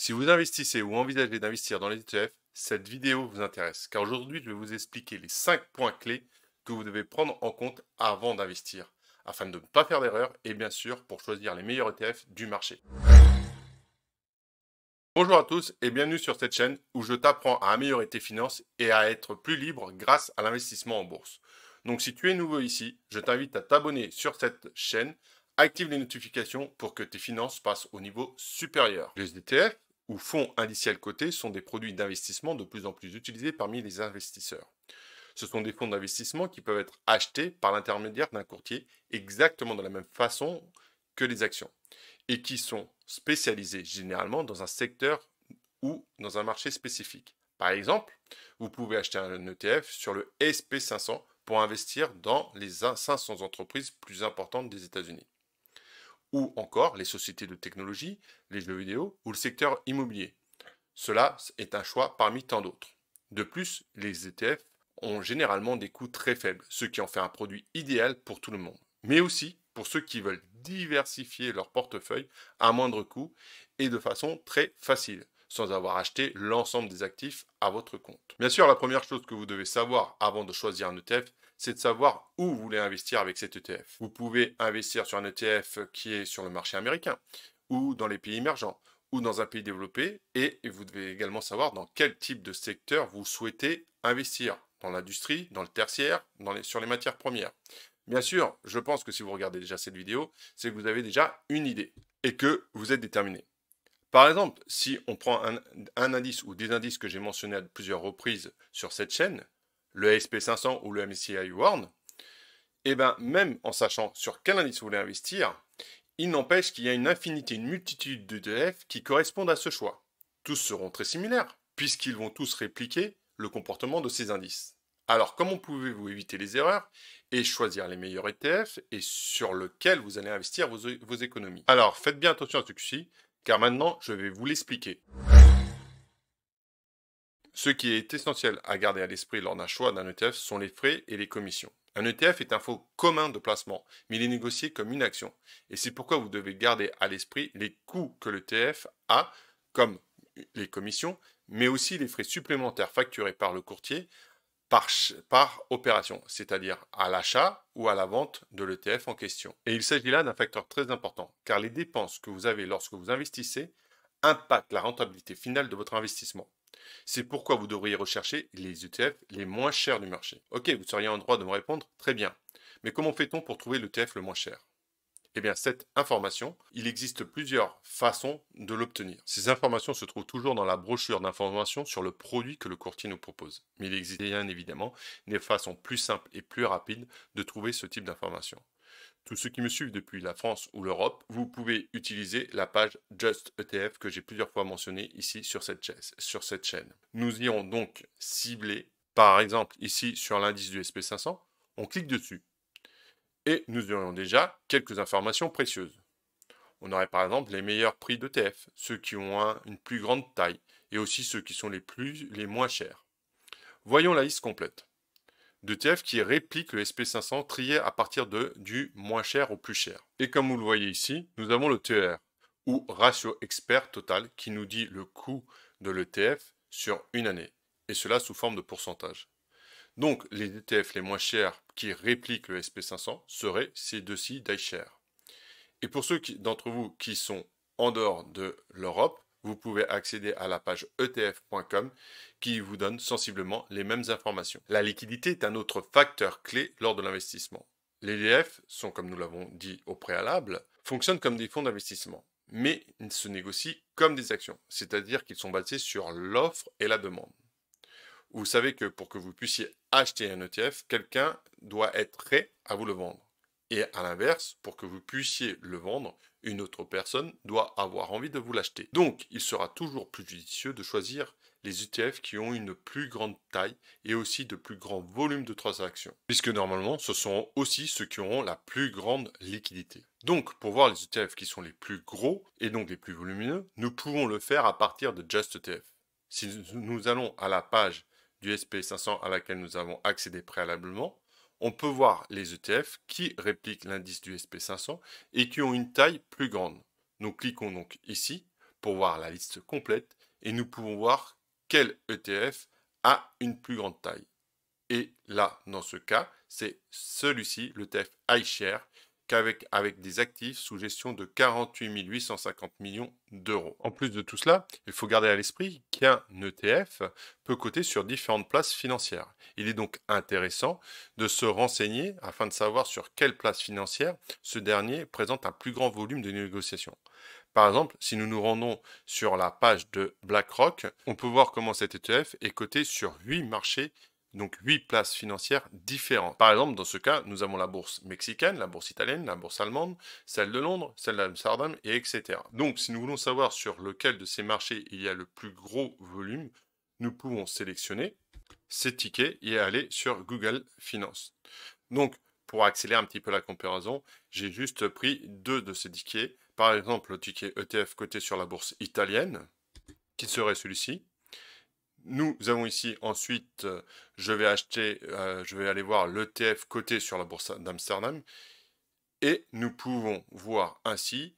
Si vous investissez ou envisagez d'investir dans les ETF, cette vidéo vous intéresse car aujourd'hui je vais vous expliquer les 5 points clés que vous devez prendre en compte avant d'investir afin de ne pas faire d'erreur et bien sûr pour choisir les meilleurs ETF du marché. Bonjour à tous et bienvenue sur cette chaîne où je t'apprends à améliorer tes finances et à être plus libre grâce à l'investissement en bourse. Donc si tu es nouveau ici, je t'invite à t'abonner sur cette chaîne, active les notifications pour que tes finances passent au niveau supérieur. Les ETF ou fonds indiciels cotés sont des produits d'investissement de plus en plus utilisés parmi les investisseurs. Ce sont des fonds d'investissement qui peuvent être achetés par l'intermédiaire d'un courtier exactement de la même façon que les actions et qui sont spécialisés généralement dans un secteur ou dans un marché spécifique. Par exemple, vous pouvez acheter un ETF sur le SP500 pour investir dans les 500 entreprises plus importantes des États-Unis ou encore les sociétés de technologie, les jeux vidéo ou le secteur immobilier. Cela est un choix parmi tant d'autres. De plus, les ETF ont généralement des coûts très faibles, ce qui en fait un produit idéal pour tout le monde, mais aussi pour ceux qui veulent diversifier leur portefeuille à moindre coût et de façon très facile, sans avoir acheté l'ensemble des actifs à votre compte. Bien sûr, la première chose que vous devez savoir avant de choisir un ETF, c'est de savoir où vous voulez investir avec cet ETF. Vous pouvez investir sur un ETF qui est sur le marché américain ou dans les pays émergents ou dans un pays développé et vous devez également savoir dans quel type de secteur vous souhaitez investir, dans l'industrie, dans le tertiaire, sur les matières premières. Bien sûr, je pense que si vous regardez déjà cette vidéo, c'est que vous avez déjà une idée et que vous êtes déterminé. Par exemple, si on prend un indice ou des indices que j'ai mentionnés à plusieurs reprises sur cette chaîne, le SP500 ou le MSCI World, et eh bien même en sachant sur quel indice vous voulez investir, il n'empêche qu'il y a une infinité, une multitude d'ETF qui correspondent à ce choix. Tous seront très similaires, puisqu'ils vont tous répliquer le comportement de ces indices. Alors comment pouvez-vous éviter les erreurs et choisir les meilleurs ETF et sur lequel vous allez investir vos, économies Alors faites bien attention à ce ceci, car maintenant je vais vous l'expliquer. Ce qui est essentiel à garder à l'esprit lors d'un choix d'un ETF sont les frais et les commissions. Un ETF est un fonds commun de placement, mais il est négocié comme une action. Et c'est pourquoi vous devez garder à l'esprit les coûts que l'ETF a, comme les commissions, mais aussi les frais supplémentaires facturés par le courtier par, opération, c'est-à-dire à l'achat ou à la vente de l'ETF en question. Et il s'agit là d'un facteur très important, car les dépenses que vous avez lorsque vous investissez impacte la rentabilité finale de votre investissement. C'est pourquoi vous devriez rechercher les ETF les moins chers du marché. Ok, vous seriez en droit de me répondre, très bien. Mais comment fait-on pour trouver l'ETF le moins cher eh bien, cette information, il existe plusieurs façons de l'obtenir. Ces informations se trouvent toujours dans la brochure d'information sur le produit que le courtier nous propose. Mais il existe bien évidemment des façons plus simples et plus rapides de trouver ce type d'information tous ceux qui me suivent depuis la France ou l'Europe, vous pouvez utiliser la page Just ETF que j'ai plusieurs fois mentionnée ici sur cette, chaîne, Nous irons donc cibler, par exemple ici sur l'indice du SP500, on clique dessus et nous aurions déjà quelques informations précieuses. On aurait par exemple les meilleurs prix d'ETF, ceux qui ont une plus grande taille et aussi ceux qui sont les, plus, les moins chers. Voyons la liste complète d'ETF qui réplique le SP500 trié à partir de, du moins cher au plus cher. Et comme vous le voyez ici, nous avons le TR, ou ratio expert total, qui nous dit le coût de l'ETF sur une année, et cela sous forme de pourcentage. Donc les ETF les moins chers qui répliquent le SP500 seraient ces deux-ci d'iShare. Et pour ceux d'entre vous qui sont en dehors de l'Europe, vous pouvez accéder à la page etf.com qui vous donne sensiblement les mêmes informations. La liquidité est un autre facteur clé lors de l'investissement. Les ETF sont, comme nous l'avons dit au préalable, fonctionnent comme des fonds d'investissement, mais se négocient comme des actions, c'est-à-dire qu'ils sont basés sur l'offre et la demande. Vous savez que pour que vous puissiez acheter un ETF, quelqu'un doit être prêt à vous le vendre. Et à l'inverse, pour que vous puissiez le vendre, une autre personne doit avoir envie de vous l'acheter. Donc, il sera toujours plus judicieux de choisir les ETF qui ont une plus grande taille et aussi de plus grands volumes de transactions, puisque normalement ce sont aussi ceux qui auront la plus grande liquidité. Donc pour voir les ETF qui sont les plus gros et donc les plus volumineux, nous pouvons le faire à partir de Just e Si nous allons à la page du SP500 à laquelle nous avons accédé préalablement, on peut voir les ETF qui répliquent l'indice du SP500 et qui ont une taille plus grande. Nous cliquons donc ici pour voir la liste complète et nous pouvons voir quel ETF a une plus grande taille. Et là, dans ce cas, c'est celui-ci, l'ETF e iShare, qu'avec avec des actifs sous gestion de 48 850 millions d'euros. En plus de tout cela, il faut garder à l'esprit qu'un ETF peut coter sur différentes places financières. Il est donc intéressant de se renseigner afin de savoir sur quelle place financière ce dernier présente un plus grand volume de négociations. Par exemple, si nous nous rendons sur la page de BlackRock, on peut voir comment cet ETF est coté sur 8 marchés donc 8 places financières différentes. Par exemple, dans ce cas, nous avons la bourse mexicaine, la bourse italienne, la bourse allemande, celle de Londres, celle d'Amsterdam, et etc. Donc si nous voulons savoir sur lequel de ces marchés il y a le plus gros volume, nous pouvons sélectionner ces tickets et aller sur Google Finance. Donc pour accélérer un petit peu la comparaison, j'ai juste pris deux de ces tickets. Par exemple, le ticket ETF coté sur la bourse italienne, qui serait celui-ci, nous avons ici ensuite, euh, je vais acheter, euh, je vais aller voir l'ETF coté sur la bourse d'Amsterdam et nous pouvons voir ainsi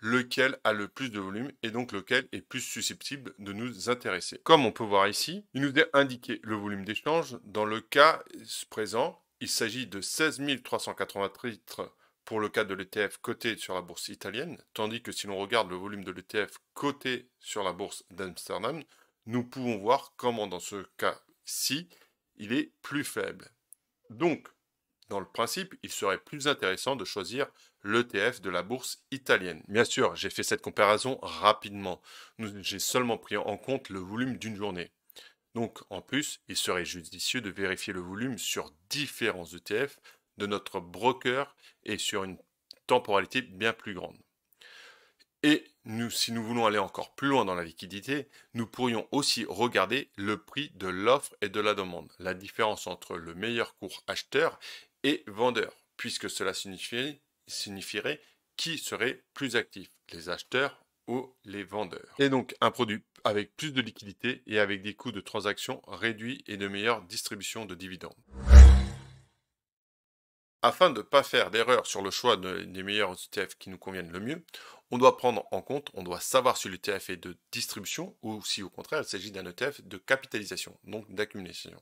lequel a le plus de volume et donc lequel est plus susceptible de nous intéresser. Comme on peut voir ici, il nous est indiqué le volume d'échange. Dans le cas présent, il s'agit de 16 380 titres pour le cas de l'ETF coté sur la bourse italienne, tandis que si l'on regarde le volume de l'ETF coté sur la bourse d'Amsterdam, nous pouvons voir comment dans ce cas-ci, il est plus faible. Donc, dans le principe, il serait plus intéressant de choisir l'ETF de la bourse italienne. Bien sûr, j'ai fait cette comparaison rapidement. J'ai seulement pris en compte le volume d'une journée. Donc, en plus, il serait judicieux de vérifier le volume sur différents ETF de notre broker et sur une temporalité bien plus grande. Et nous, si nous voulons aller encore plus loin dans la liquidité, nous pourrions aussi regarder le prix de l'offre et de la demande, la différence entre le meilleur cours acheteur et vendeur, puisque cela signifierait, signifierait qui serait plus actif, les acheteurs ou les vendeurs. Et donc un produit avec plus de liquidité et avec des coûts de transaction réduits et de meilleure distribution de dividendes. Afin de ne pas faire d'erreur sur le choix des meilleurs ETF qui nous conviennent le mieux, on doit prendre en compte, on doit savoir si l'ETF est de distribution ou si au contraire il s'agit d'un ETF de capitalisation, donc d'accumulation.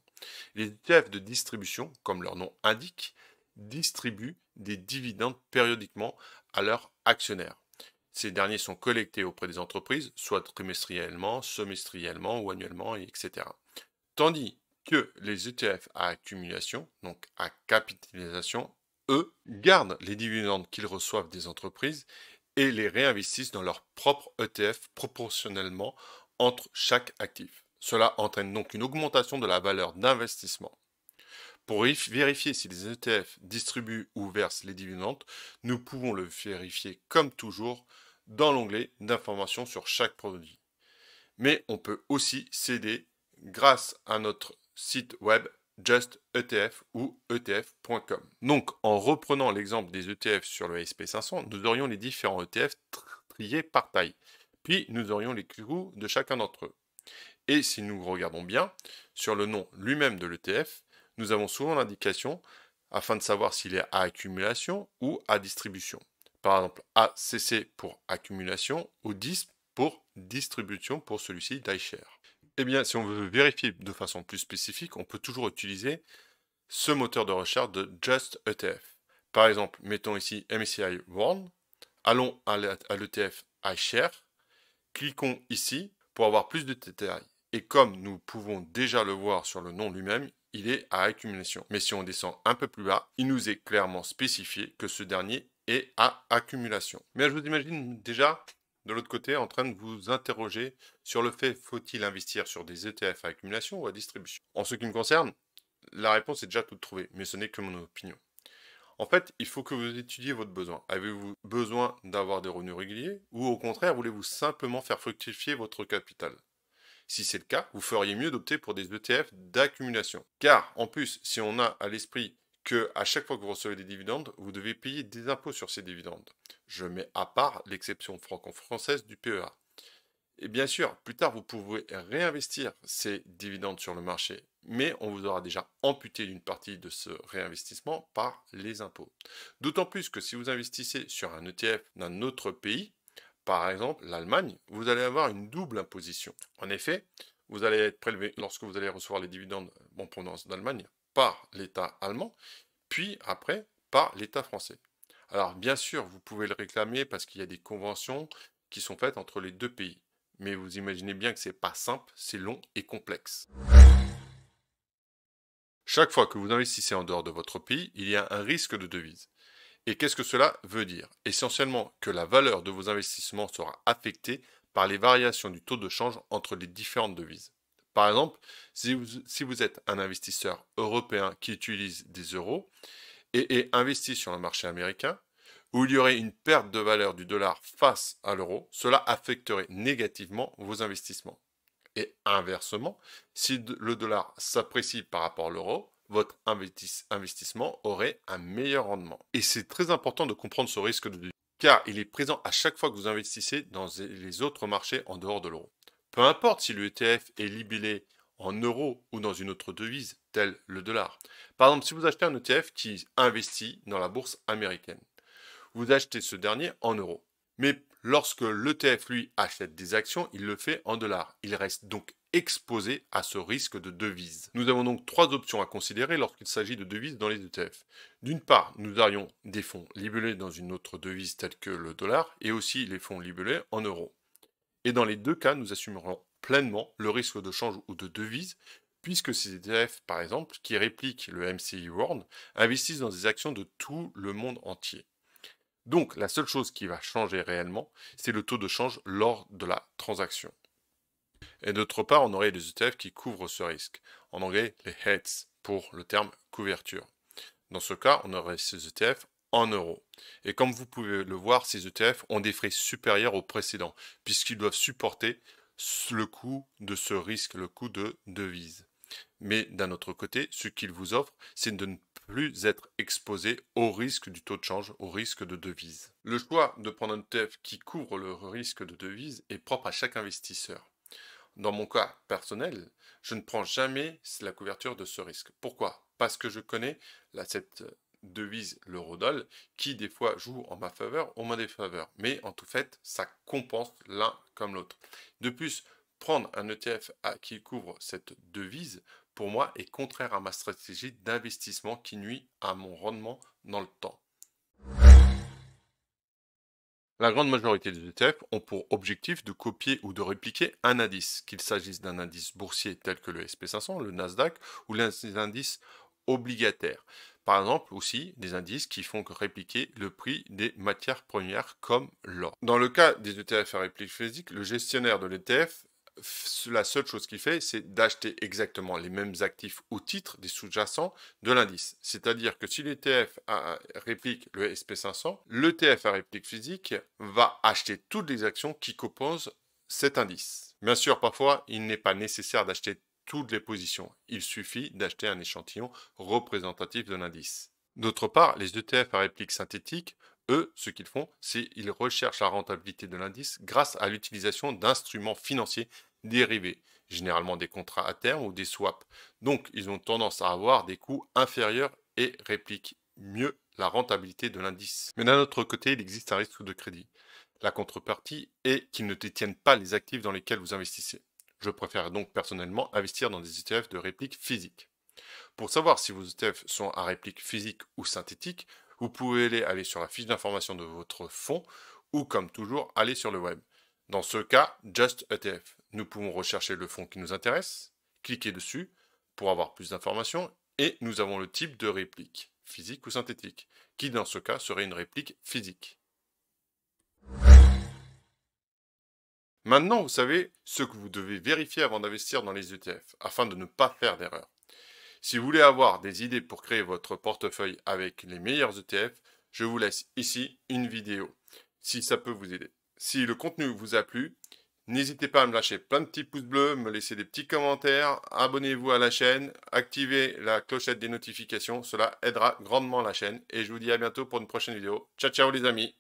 Les ETF de distribution, comme leur nom indique, distribuent des dividendes périodiquement à leurs actionnaires. Ces derniers sont collectés auprès des entreprises, soit trimestriellement, semestriellement ou annuellement, etc. Tandis que les ETF à accumulation, donc à capitalisation, eux, gardent les dividendes qu'ils reçoivent des entreprises et les réinvestissent dans leur propre ETF proportionnellement entre chaque actif. Cela entraîne donc une augmentation de la valeur d'investissement. Pour vérifier si les ETF distribuent ou versent les dividendes, nous pouvons le vérifier comme toujours dans l'onglet d'informations sur chaque produit. Mais on peut aussi céder grâce à notre site web justetf ou etf.com. Donc, en reprenant l'exemple des ETF sur le SP500, nous aurions les différents ETF triés par taille. Puis, nous aurions les coûts de chacun d'entre eux. Et si nous regardons bien, sur le nom lui-même de l'ETF, nous avons souvent l'indication afin de savoir s'il est à accumulation ou à distribution. Par exemple, ACC pour accumulation ou DISP pour distribution pour celui-ci d'iShare. Eh bien, si on veut vérifier de façon plus spécifique, on peut toujours utiliser ce moteur de recherche de Just ETF. Par exemple, mettons ici MSCI World, allons à l'ETF iShare, cliquons ici pour avoir plus de détails. Et comme nous pouvons déjà le voir sur le nom lui-même, il est à accumulation. Mais si on descend un peu plus bas, il nous est clairement spécifié que ce dernier est à accumulation. Mais je vous imagine déjà de l'autre côté, en train de vous interroger sur le fait faut-il investir sur des ETF à accumulation ou à distribution En ce qui me concerne, la réponse est déjà toute trouvée, mais ce n'est que mon opinion. En fait, il faut que vous étudiez votre besoin. Avez-vous besoin d'avoir des revenus réguliers ou au contraire, voulez-vous simplement faire fructifier votre capital Si c'est le cas, vous feriez mieux d'opter pour des ETF d'accumulation. Car en plus, si on a à l'esprit que à chaque fois que vous recevez des dividendes, vous devez payer des impôts sur ces dividendes. Je mets à part l'exception franco-française du PEA. Et bien sûr, plus tard, vous pouvez réinvestir ces dividendes sur le marché, mais on vous aura déjà amputé une partie de ce réinvestissement par les impôts. D'autant plus que si vous investissez sur un ETF d'un autre pays, par exemple l'Allemagne, vous allez avoir une double imposition. En effet, vous allez être prélevé lorsque vous allez recevoir les dividendes en provenance d'Allemagne par l'État allemand, puis après par l'État français. Alors bien sûr, vous pouvez le réclamer parce qu'il y a des conventions qui sont faites entre les deux pays. Mais vous imaginez bien que ce n'est pas simple, c'est long et complexe. Chaque fois que vous investissez en dehors de votre pays, il y a un risque de devise. Et qu'est-ce que cela veut dire Essentiellement que la valeur de vos investissements sera affectée par les variations du taux de change entre les différentes devises. Par exemple, si vous, si vous êtes un investisseur européen qui utilise des euros, et est investi sur le marché américain, où il y aurait une perte de valeur du dollar face à l'euro, cela affecterait négativement vos investissements. Et inversement, si le dollar s'apprécie par rapport à l'euro, votre investissement aurait un meilleur rendement. Et c'est très important de comprendre ce risque de car il est présent à chaque fois que vous investissez dans les autres marchés en dehors de l'euro. Peu importe si l'ETF est libellé en euros ou dans une autre devise, telle le dollar. Par exemple, si vous achetez un ETF qui investit dans la bourse américaine, vous achetez ce dernier en euros. Mais lorsque l'ETF, lui, achète des actions, il le fait en dollars. Il reste donc exposé à ce risque de devise. Nous avons donc trois options à considérer lorsqu'il s'agit de devises dans les ETF. D'une part, nous aurions des fonds libellés dans une autre devise telle que le dollar et aussi les fonds libellés en euros. Et dans les deux cas, nous assumerons pleinement le risque de change ou de devise, puisque ces ETF, par exemple, qui répliquent le MCI e World, investissent dans des actions de tout le monde entier. Donc, la seule chose qui va changer réellement, c'est le taux de change lors de la transaction. Et d'autre part, on aurait les ETF qui couvrent ce risque, en anglais les heads, pour le terme couverture. Dans ce cas, on aurait ces ETF en euros. Et comme vous pouvez le voir, ces ETF ont des frais supérieurs aux précédents, puisqu'ils doivent supporter le coût de ce risque, le coût de devise. Mais d'un autre côté, ce qu'il vous offre, c'est de ne plus être exposé au risque du taux de change, au risque de devise. Le choix de prendre un ETF qui couvre le risque de devise est propre à chaque investisseur. Dans mon cas personnel, je ne prends jamais la couverture de ce risque. Pourquoi Parce que je connais cette devise l'eurodoll qui des fois joue en ma faveur ou en ma défaveur. Mais en tout fait, ça compense l'un comme l'autre. De plus, prendre un ETF à, qui couvre cette devise, pour moi, est contraire à ma stratégie d'investissement qui nuit à mon rendement dans le temps. La grande majorité des ETF ont pour objectif de copier ou de répliquer un indice, qu'il s'agisse d'un indice boursier tel que le SP500, le Nasdaq ou indices obligataires par exemple, aussi des indices qui font que répliquer le prix des matières premières comme l'or. Dans le cas des ETF à réplique physique, le gestionnaire de l'ETF la seule chose qu'il fait, c'est d'acheter exactement les mêmes actifs au titre des sous-jacents de l'indice. C'est-à-dire que si l'ETF réplique le SP500, l'ETF à réplique physique va acheter toutes les actions qui composent cet indice. Bien sûr, parfois, il n'est pas nécessaire d'acheter toutes les positions. Il suffit d'acheter un échantillon représentatif de l'indice. D'autre part, les ETF à réplique synthétique, eux, ce qu'ils font, c'est qu'ils recherchent la rentabilité de l'indice grâce à l'utilisation d'instruments financiers dérivés, généralement des contrats à terme ou des swaps. Donc, ils ont tendance à avoir des coûts inférieurs et répliquent mieux la rentabilité de l'indice. Mais d'un autre côté, il existe un risque de crédit. La contrepartie est qu'ils ne détiennent pas les actifs dans lesquels vous investissez. Je préfère donc personnellement investir dans des ETF de réplique physique. Pour savoir si vos ETF sont à réplique physique ou synthétique, vous pouvez aller, aller sur la fiche d'information de votre fonds ou comme toujours aller sur le web. Dans ce cas, Just ETF. Nous pouvons rechercher le fonds qui nous intéresse, cliquer dessus pour avoir plus d'informations et nous avons le type de réplique, physique ou synthétique, qui dans ce cas serait une réplique physique. Maintenant, vous savez ce que vous devez vérifier avant d'investir dans les ETF, afin de ne pas faire d'erreur. Si vous voulez avoir des idées pour créer votre portefeuille avec les meilleurs ETF, je vous laisse ici une vidéo, si ça peut vous aider. Si le contenu vous a plu, n'hésitez pas à me lâcher plein de petits pouces bleus, me laisser des petits commentaires, abonnez-vous à la chaîne, activez la clochette des notifications, cela aidera grandement la chaîne. Et je vous dis à bientôt pour une prochaine vidéo. Ciao ciao les amis